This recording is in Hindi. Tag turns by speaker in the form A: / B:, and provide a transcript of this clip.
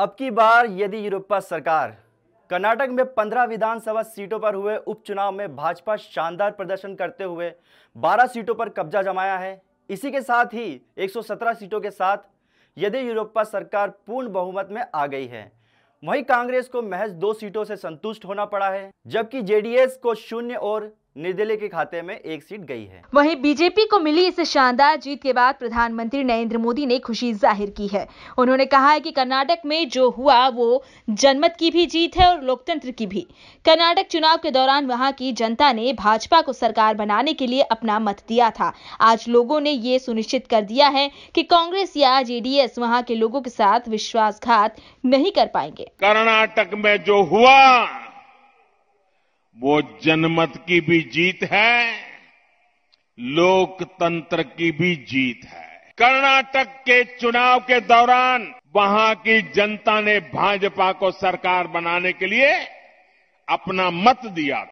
A: अब की बार यदि यूरोपा सरकार कर्नाटक में 15 विधानसभा सीटों पर हुए उपचुनाव में भाजपा शानदार प्रदर्शन करते हुए 12 सीटों पर कब्जा जमाया है इसी के साथ ही 117 सीटों के साथ यदि यूरोपा सरकार पूर्ण बहुमत में आ गई है वहीं कांग्रेस को महज दो सीटों से संतुष्ट होना पड़ा है जबकि जेडीएस को शून्य और निर्दलीय के खाते में एक सीट गई है
B: वहीं बीजेपी को मिली इस शानदार जीत के बाद प्रधानमंत्री नरेंद्र मोदी ने खुशी जाहिर की है उन्होंने कहा है कि कर्नाटक में जो हुआ वो जनमत की भी जीत है और लोकतंत्र की भी कर्नाटक चुनाव के दौरान वहां की जनता ने भाजपा को सरकार बनाने के लिए अपना मत दिया था आज लोगों ने ये सुनिश्चित कर दिया है की कांग्रेस या जे वहाँ के लोगों के साथ विश्वासघात नहीं कर पाएंगे
C: कर्नाटक में जो हुआ वो जनमत की भी जीत है लोकतंत्र की भी जीत है कर्नाटक के चुनाव के दौरान वहां की जनता ने भाजपा को सरकार बनाने के लिए अपना मत दिया था